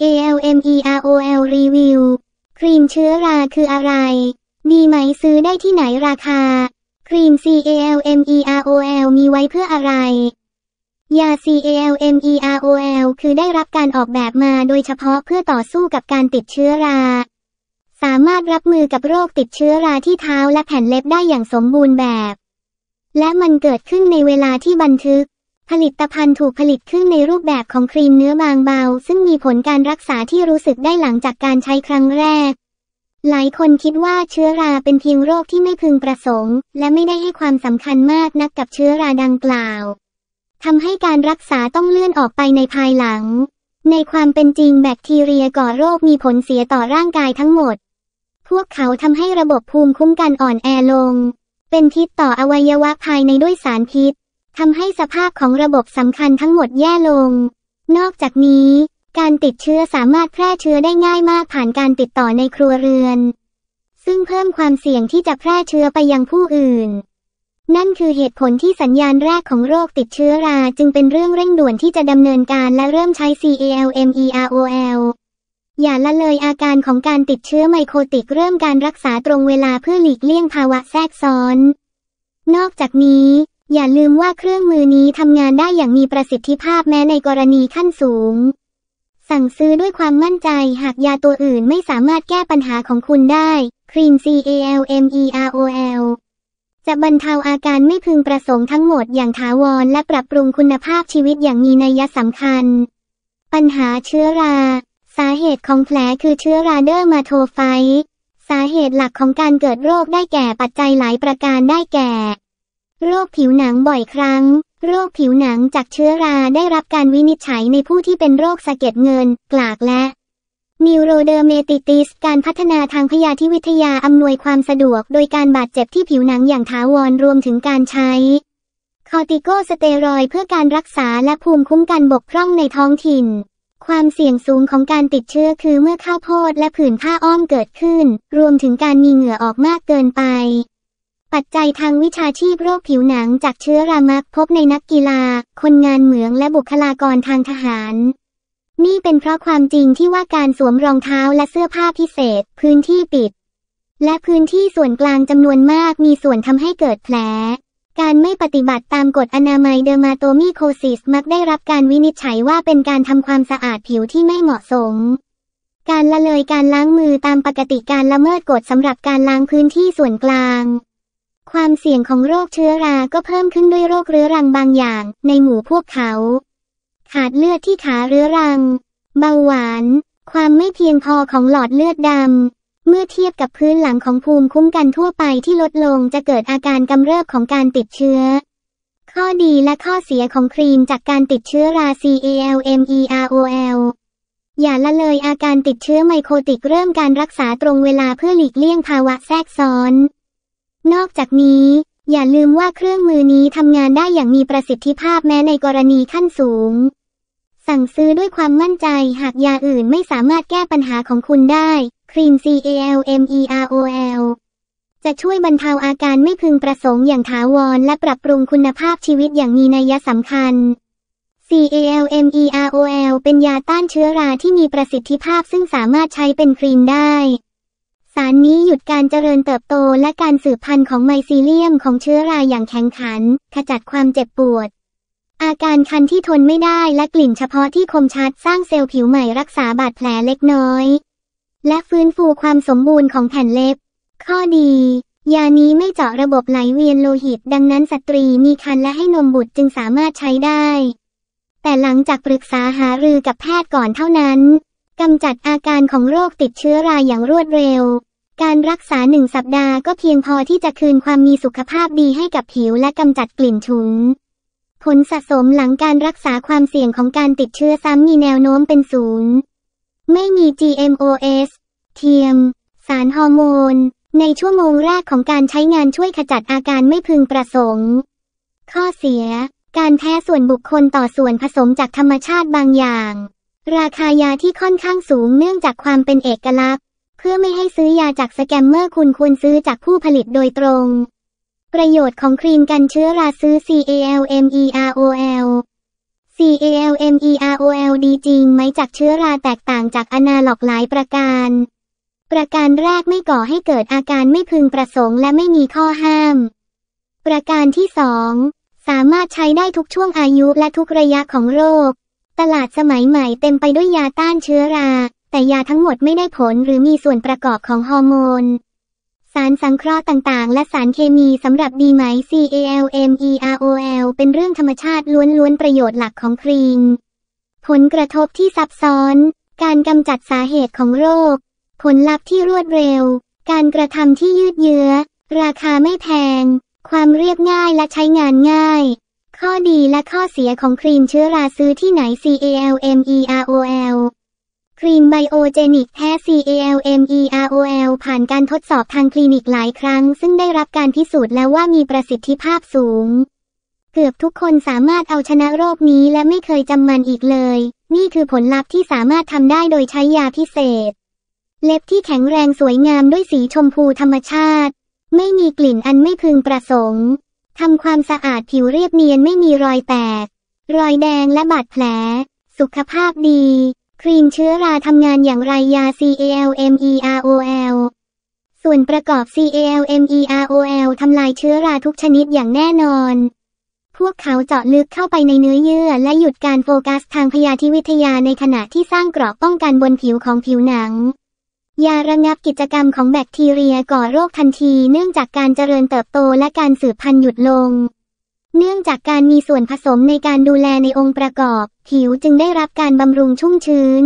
Almerol Review ครีมเชื้อราคืออะไร ดีไหมซื้อได้ที่ไหนราคาครีม CALMEROL มีไว้เพื่ออะไร ยา CALMEROL คือได้รับการออกแบบมาโดยเฉพาะเพื่อต่อสู้กับการติดเชื้อรา สามารถรับมือกับโรคติดเชื้อราที่เท้าและแผ่นเล็บได้อย่างสมบูรณ์แบบ และมันเกิดขึ้นในเวลาที่บันทึกผลิตภัณฑ์ถูกผลิตขึ้นในรูปแบบของครีมเนื้อบางเบา ซึ่งมีผลการรักษาที่รู้สึกได้หลังจากการใช้ครั้งแรก หลายคนคิดว่าเชื้อราเป็นเพียงโรคที่ไม่พึงประสงค์ และไม่ได้ให้ความสำคัญมากนักกับเชื้อราดังกล่าวทำให้การรักษาต้องเลื่อนออกไปในภายหลัง ในความเป็นจริงแบคทีเรียก่อโรคมีผลเสียต่อร่างกายทั้งหมด พวกเขาทำให้ระบบภูมิคุ้มกันอ่อนแอลง เป็นพิษต่ออวัยวะภายในด้วยสารพิษทำให้สภาพของระบบสำคัญทั้งหมดแย่ลง นอกจากนี้ การติดเชื้อสามารถแพร่เชื้อได้ง่ายมากผ่านการติดต่อในครัวเรือน ซึ่งเพิ่มความเสี่ยงที่จะแพร่เชื้อไปยังผู้อื่น นั่นคือเหตุผลที่สัญญาณแรกของโรคติดเชื้อราจึงเป็นเรื่องเร่งด่วนที่จะดำเนินการและเริ่มใช้ CALMEROL อย่าละเลยอาการของการติดเชื้อไมโครติกเริ่มการรักษาตรงเวลาเพื่อหลีกเลี่ยงภาวะแทรกซ้อน นอกจากนี้อย่าลืมว่าเครื่องมือนี้ทำงานได้อย่างมีประสิทธิภาพแม้ในกรณีขั้นสูง สั่งซื้อด้วยความมั่นใจหากยาตัวอื่นไม่สามารถแก้ปัญหาของคุณได้ครีม C A L M E R O L จะบรรเทาอาการไม่พึงประสงค์ทั้งหมดอย่างถาวรและปรับปรุงคุณภาพชีวิตอย่างมีนัยสำคัญ ปัญหาเชื้อรา สาเหตุของแผลคือเชื้อราเดอร์มาโทไฟสาเหตุหลักของการเกิดโรคได้แก่ปัจจัยหลายประการได้แก่โรคผิวหนังบ่อยครั้ง โรคผิวหนังจากเชื้อราได้รับการวินิจฉัยในผู้ที่เป็นโรคสะเก็ดเงินกลากและนิวโรเดอร์เมติติสการพัฒนาทางพยาธิวิทยาอำนวยความสะดวกโดยการบาดเจ็บที่ผิวหนังอย่างถาวรรวมถึงการใช้ คอติโกสเตรอยเพื่อการรักษาและภูมิคุ้มกันบกพร่องในท้องถิ่น ความเสี่ยงสูงของการติดเชื้อคือเมื่อข้าวโพดและผื่นผ้าอ้อมเกิดขึ้น รวมถึงการมีเหงื่อออกมากเกินไปปัจจัยทางวิชาชีพโรคผิวหนังจากเชื้อรามักพบในนักกีฬา คนงานเหมืองและบุคลากรทางทหาร นี่เป็นเพราะความจริงที่ว่าการสวมรองเท้าและเสื้อผ้าพิเศษ พื้นที่ปิด และพื้นที่ส่วนกลางจำนวนมากมีส่วนทำให้เกิดแผล การไม่ปฏิบัติตามกฎอนามัยเดอร์มาโตมีโคซิส มักได้รับการวินิจฉัยว่าเป็นการทำความสะอาดผิวที่ไม่เหมาะสม การละเลยการล้างมือตามปกติการละเมิดกฎสำหรับการล้างพื้นที่ส่วนกลางความเสี่ยงของโรคเชื้อรา ก็เพิ่มขึ้นด้วยโรคเรื้อรังบางอย่าง ในหมู่พวกเขา ขาดเลือดที่ขาเรื้อรัง เบาหวาน ความไม่เพียงพอของหลอดเลือดดำ เมื่อเทียบกับพื้นหลังของภูมิคุ้มกันทั่วไปที่ลดลงจะเกิดอาการกำเริบของการติดเชื้อ ข้อดีและข้อเสียของครีมจากการติดเชื้อรา CALMEROL อย่าละเลยอาการติดเชื้อไมโครติกเริ่มการรักษาตรงเวลาเพื่อหลีกเลี่ยงภาวะแทรกซ้อนนอกจากนี้ อย่าลืมว่าเครื่องมือนี้ทำงานได้อย่างมีประสิทธิภาพแม้ในกรณีขั้นสูง สั่งซื้อด้วยความมั่นใจหากยาอื่นไม่สามารถแก้ปัญหาของคุณได้ ครีม C A L M E R O L จะช่วยบรรเทาอาการไม่พึงประสงค์อย่างถาวรและปรับปรุงคุณภาพชีวิตอย่างมีนัยสำคัญ CALMEROL เป็นยาต้านเชื้อราที่มีประสิทธิภาพซึ่งสามารถใช้เป็นครีมได้สารนี้หยุดการเจริญเติบโตและการสืบพันธุ์ของไมซีเลียมของเชื้อราอย่างแข็งขันขจัดความเจ็บปวด อาการคันที่ทนไม่ได้และกลิ่นเฉพาะที่คมชัด สร้างเซลล์ผิวใหม่รักษาบาดแผลเล็กน้อย และฟื้นฟูความสมบูรณ์ของแผ่นเล็บ ข้อดี ยานี้ไม่เจาะระบบไหลเวียนโลหิตดังนั้นสตรีมีคันและให้นมบุตรจึงสามารถใช้ได้ แต่หลังจากปรึกษาหารือกับแพทย์ก่อนเท่านั้นกำจัดอาการของโรคติดเชื้อรายอย่างรวดเร็ว การรักษาหนึ่งสัปดาห์ก็เพียงพอที่จะคืนความมีสุขภาพดีให้กับผิวและกำจัดกลิ่นฉุน ผลสะสมหลังการรักษาความเสี่ยงของการติดเชื้อซ้ำมีแนวโน้มเป็นศูนย์ ไม่มี GMOs เทียม สารฮอร์โมน ในชั่วโมงแรกของการใช้งานช่วยขจัดอาการไม่พึงประสงค์ ข้อเสีย การแพ้ส่วนบุคคลต่อส่วนผสมจากธรรมชาติบางอย่างราคายาที่ค่อนข้างสูงเนื่องจากความเป็นเอกลักษณ์ เพื่อไม่ให้ซื้อยาจากสแกมเมอร์คุณควรซื้อจากผู้ผลิตโดยตรง ประโยชน์ของครีมกันเชื้อราซื้อ CALMEROL CALMEROL ดีจริงไหมจากเชื้อราแตกต่างจากอนาล็อกหลายประการ ประการแรกไม่ก่อให้เกิดอาการไม่พึงประสงค์และไม่มีข้อห้าม ประการที่สองสามารถใช้ได้ทุกช่วงอายุและทุกระยะของโรคตลาดสมัยใหม่เต็มไปด้วยยาต้านเชื้อรา แต่ยาทั้งหมดไม่ได้ผลหรือมีส่วนประกอบของฮอร์โมน สารสังเคราะห์ต่างๆ และสารเคมีสำหรับดีไหม CALMEROL เป็นเรื่องธรรมชาติล้วนๆประโยชน์หลักของครีมผลกระทบที่ซับซ้อน การกำจัดสาเหตุของโรค ผลลัพธ์ที่รวดเร็ว การกระทำที่ยืดเยื้อ ราคาไม่แพงความเรียบง่ายและใช้งานง่ายข้อดีและข้อเสียของครีมเชื้อราซื้อที่ไหน CALMEROL ครีมไบโอเจนิกแท้ CALMEROL ผ่านการทดสอบทางคลินิกหลายครั้ง ซึ่งได้รับการพิสูจน์แล้วว่ามีประสิทธิภาพสูง เกือบทุกคนสามารถเอาชนะโรคนี้และไม่เคยจำมันอีกเลย นี่คือผลลัพธ์ที่สามารถทำได้โดยใช้ยาพิเศษ เล็บที่แข็งแรงสวยงามด้วยสีชมพูธรรมชาติ ไม่มีกลิ่นอันไม่พึงประสงค์ทำความสะอาดผิวเรียบเนียนไม่มีรอยแตก รอยแดงและบาดแผล สุขภาพดี ครีมเชื้อราทำงานอย่างไรยา CALMEROL ส่วนประกอบ CALMEROL ทำลายเชื้อราทุกชนิดอย่างแน่นอน พวกเขาเจาะลึกเข้าไปในเนื้อเยื่อและหยุดการโฟกัสทางพยาธิวิทยาในขณะที่สร้างเกราะป้องกันบนผิวของผิวหนังยาระงับกิจกรรมของแบคทีเรียก่อโรคทันทีเนื่องจากการเจริญเติบโตและการสืบพันธุ์หยุดลง เนื่องจากการมีส่วนผสมในการดูแลในองค์ประกอบผิวจึงได้รับการบำรุงชุ่มชื้น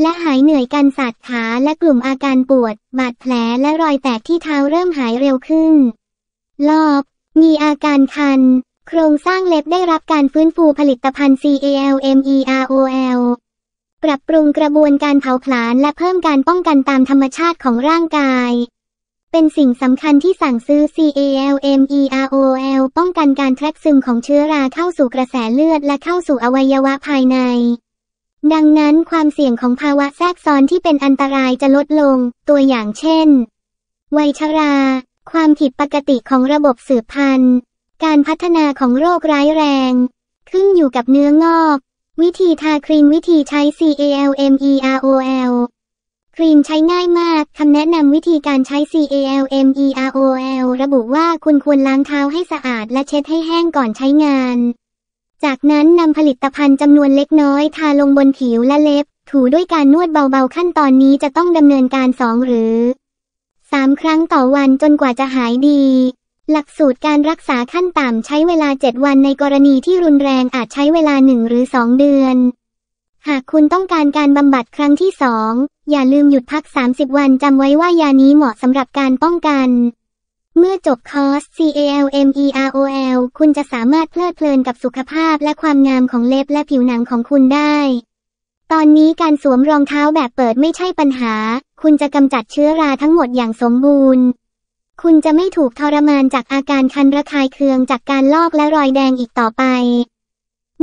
และหายเหนื่อยการสาดขาและกลุ่มอาการปวด บาดแผลและรอยแตกที่เท้าเริ่มหายเร็วขึ้นรอบมีอาการคันโครงสร้างเล็บได้รับการฟื้นฟูผลิตภัณฑ์ CALMEROL ปรับปรุงกระบวนการเผาผลาญและเพิ่มการป้องกันตามธรรมชาติของร่างกาย เป็นสิ่งสำคัญที่สั่งซื้อ CALMEROL ป้องกันการแทรกซึมของเชื้อราเข้าสู่กระแสเลือดและเข้าสู่อวัยวะภายใน ดังนั้นความเสี่ยงของภาวะแทรกซ้อนที่เป็นอันตรายจะลดลง ตัวอย่างเช่น วัยชรา ความผิดปกติของระบบสืบพันธุ์ การพัฒนาของโรคร้ายแรง ขึ้นอยู่กับเนื้องอกวิธีทาครีมวิธีใช้ C A L M E R O L ครีมใช้ง่ายมากคำแนะนำวิธีการใช้ C A L M E R O L ระบุว่าคุณควรล้างเท้าให้สะอาดและเช็ดให้แห้งก่อนใช้งาน จากนั้นนำผลิตภัณฑ์จำนวนเล็กน้อยทาลงบนผิวและเล็บ ถูด้วยการนวดเบาๆขั้นตอนนี้จะต้องดำเนินการสองหรือสามครั้งต่อวันจนกว่าจะหายดีหลักสูตรการรักษาขั้นต่ำใช้เวลา 7 วันในกรณีที่รุนแรงอาจใช้เวลา 1 หรือ 2 เดือน หากคุณต้องการการบำบัดครั้งที่ 2 อย่าลืมหยุดพัก 30 วันจำไว้ว่ายานี้เหมาะสำหรับการป้องกัน เมื่อจบคอร์ส CALMEROL คุณจะสามารถเพลิดเพลินกับสุขภาพและความงามของเล็บและผิวหนังของคุณได้ ตอนนี้การสวมรองเท้าแบบเปิดไม่ใช่ปัญหา คุณจะกำจัดเชื้อราทั้งหมดอย่างสมบูรณ์คุณจะไม่ถูกทรมานจากอาการคันระคายเคืองจากการลอกและรอยแดงอีกต่อไป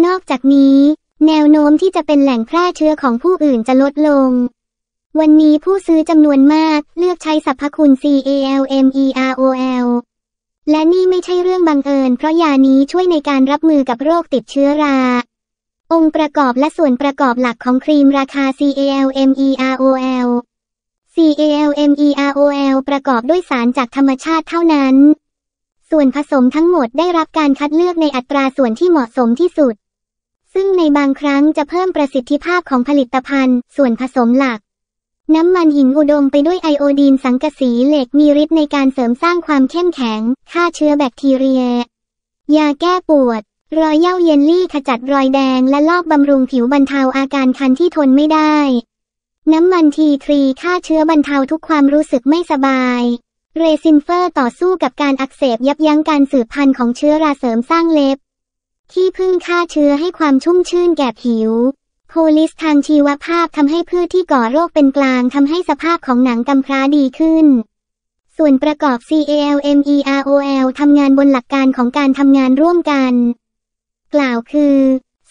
นอกจากนี้ แนวโน้มที่จะเป็นแหล่งแพร่เชื้อของผู้อื่นจะลดลง วันนี้ผู้ซื้อจำนวนมากเลือกใช้สรรพคุณ CALMEROL และนี่ไม่ใช่เรื่องบังเอิญเพราะยานี้ช่วยในการรับมือกับโรคติดเชื้อรา องค์ประกอบและส่วนประกอบหลักของครีมราคา CALMEROL CALMEROL ประกอบด้วยสารจากธรรมชาติเท่านั้น ส่วนผสมทั้งหมดได้รับการคัดเลือกในอัตราส่วนที่เหมาะสมที่สุด ซึ่งในบางครั้งจะเพิ่มประสิทธิภาพของผลิตภัณฑ์ ส่วนผสมหลัก น้ำมันหินอุดมไปด้วยไอโอดีนสังกะสีเหล็กมีฤทธิ์ในการเสริมสร้างความเข้มแข็งฆ่าเชื้อแบคทีเรียยาแก้ปวด รอยเย้าเยลลี่ขจัดรอยแดงและลอกบำรุงผิวบรรเทาอาการคันที่ทนไม่ได้น้ำมันทีทรีฆ่าเชื้อบรรเทาทุกความรู้สึกไม่สบาย เรซินเฟอร์ต่อสู้กับการอักเสบยับยั้งการสืบพันธุ์ของเชื้อราเสริมสร้างเล็บ ที่พึ่งฆ่าเชื้อให้ความชุ่มชื่นแก่ผิว โพลิสทางชีวภาพทำให้พืชที่ก่อโรคเป็นกลางทำให้สภาพของหนังกำพร้าดีขึ้น ส่วนประกอบ CALMEROL ทำงานบนหลักการของการทำงานร่วมกัน กล่าวคือ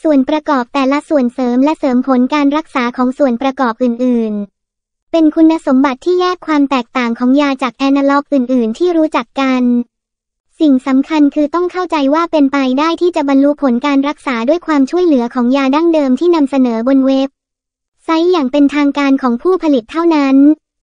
ส่วนประกอบแต่ละส่วนเสริมและเสริมผลการรักษาของส่วนประกอบอื่น ๆ เป็นคุณสมบัติที่แยกความแตกต่างของยาจากแอนาล็อกอื่น ๆ ที่รู้จักกัน สิ่งสำคัญคือต้องเข้าใจว่าเป็นไปได้ที่จะบรรลุผลการรักษาด้วยความช่วยเหลือของยาดั้งเดิมที่นำเสนอบนเว็บ ไซต์อย่างเป็นทางการของผู้ผลิตเท่านั้น